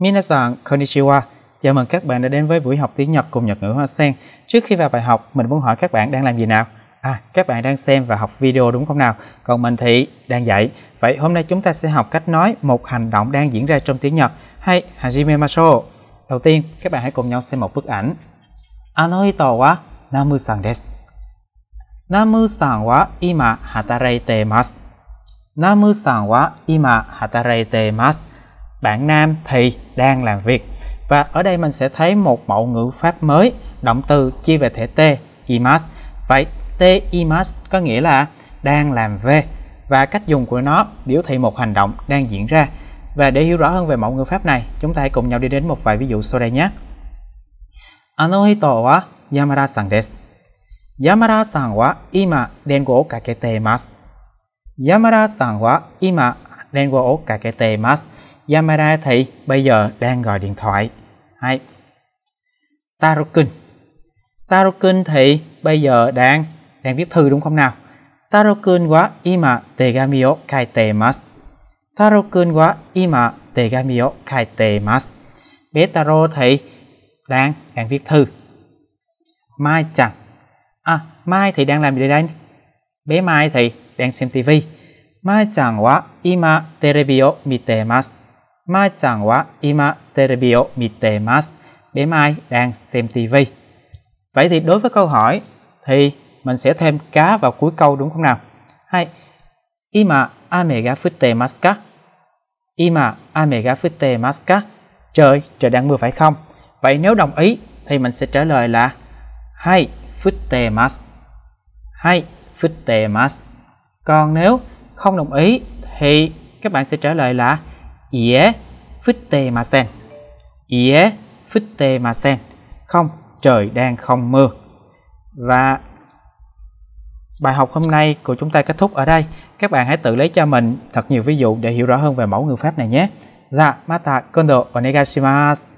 Minasan konnichiwa, chào mừng các bạn đã đến với buổi học tiếng Nhật cùng Nhật ngữ Hoa Sen. Trước khi vào bài học, mình muốn hỏi các bạn đang làm gì nào? À, các bạn đang xem và học video đúng không nào? Còn mình thì đang dạy. Vậy hôm nay chúng ta sẽ học cách nói một hành động đang diễn ra trong tiếng Nhật hay hajime masho. Đầu tiên, các bạn hãy cùng nhau xem một bức ảnh. Ano hito wa Namu-san desu. Namu-san wa ima hatarete masu. Namu-san wa ima hatarete masu bạn nam thì đang làm việc và ở đây mình sẽ thấy một mẫu ngữ pháp mới động từ chia về thể t imas vậy t imas có nghĩa là đang làm về và cách dùng của nó biểu thị một hành động đang diễn ra và để hiểu rõ hơn về mẫu ngữ pháp này chúng ta hãy cùng nhau đi đến một vài ví dụ sau đây nhé wa yamada yamada yamada ima ima あの人は山田さんです。山田さんは今電話をかけています。山田さんは今電話をかけています。Yamada thì bây giờ đang gọi điện thoại. Hai. Tarokun Tarokun thì bây giờ đang đang viết thư đúng không nào? Tarokun wa ima tegami o kaitemasu. Tarokun wa ima tegami o kaitemasu. Bé Taro thì đang đang viết thư. Mai chẳng. À, Mai thì đang làm gì đây? Bé Mai thì đang xem tivi. Mai chẳng wa ima terebi o mitemasu. Mai chẳng wa ima terebi o mite mas. Bé Mai đang xem TV. Vậy thì đối với câu hỏi thì mình sẽ thêm cá vào cuối câu đúng không nào? Hay ima ame ga futte mas ka? Ima ame ga futte mas ka? Trời, trời đang mưa phải không? Vậy nếu đồng ý thì mình sẽ trả lời là hay futte mas. Hay futte mas. Còn nếu không đồng ý thì các bạn sẽ trả lời là ie futte masen ie futte masen không trời đang không mưa và bài học hôm nay của chúng ta kết thúc ở đây các bạn hãy tự lấy cho mình thật nhiều ví dụ để hiểu rõ hơn về mẫu ngữ pháp này nhé dạ mata kondo onegashimasu